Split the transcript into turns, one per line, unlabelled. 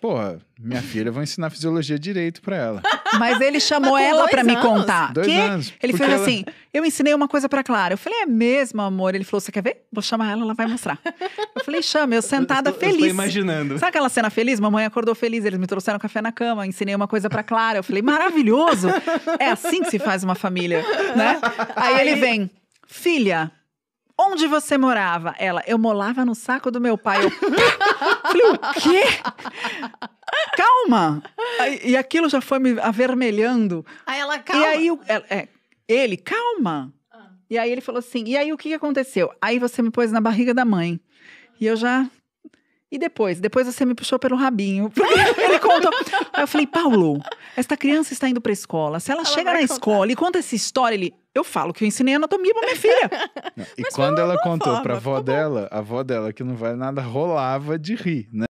Pô, minha filha, vou ensinar fisiologia direito para ela. Mas ele chamou Mas ela para me contar. Dois que? anos. Ele fez ela... assim: eu ensinei uma coisa para Clara. Eu falei, é mesmo, amor? Ele falou: você quer ver? Vou chamar ela, ela vai mostrar. eu falei, chama, eu sentada eu estou, feliz. Eu imaginando. Sabe aquela cena feliz? Mamãe acordou feliz, eles me trouxeram café na cama, ensinei uma coisa para Clara. Eu falei, maravilhoso! É assim que se faz uma família, né? Aí, Aí... ele vem, filha Onde você morava? Ela, eu molava no saco do meu pai. Eu falei, o quê? Calma! E aquilo já foi me avermelhando. Aí ela, calma. E aí, é, ele, calma. Ah. E aí ele falou assim, e aí o que aconteceu? Aí você me pôs na barriga da mãe. E eu já e depois? Depois você me puxou pelo rabinho. Ele contou. Aí eu falei, Paulo, esta criança está indo para a escola. Se ela, ela chega na contar. escola e conta essa história, ele. Eu falo que eu ensinei anatomia pra minha filha. Não, e quando ela contou forma, pra avó dela, a avó dela, que não vai nada, rolava de rir, né?